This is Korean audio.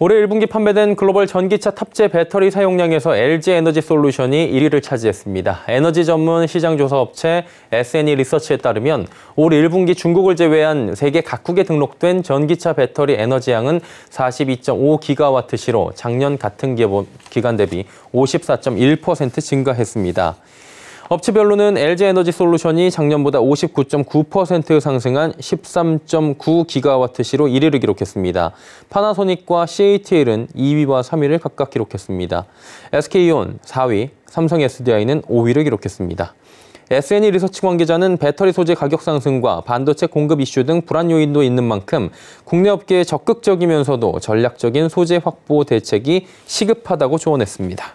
올해 1분기 판매된 글로벌 전기차 탑재 배터리 사용량에서 LG 에너지 솔루션이 1위를 차지했습니다. 에너지 전문 시장 조사 업체 SNE 리서치에 따르면 올 1분기 중국을 제외한 세계 각국에 등록된 전기차 배터리 에너지 양은 42.5기가와트시로 작년 같은 기간 대비 54.1% 증가했습니다. 업체별로는 LG에너지솔루션이 작년보다 59.9% 상승한 13.9기가와트시로 1위를 기록했습니다. 파나소닉과 CATL은 2위와 3위를 각각 기록했습니다. SK온 4위, 삼성 SDI는 5위를 기록했습니다. SNE 리서치 관계자는 배터리 소재 가격 상승과 반도체 공급 이슈 등 불안 요인도 있는 만큼 국내 업계에 적극적이면서도 전략적인 소재 확보 대책이 시급하다고 조언했습니다.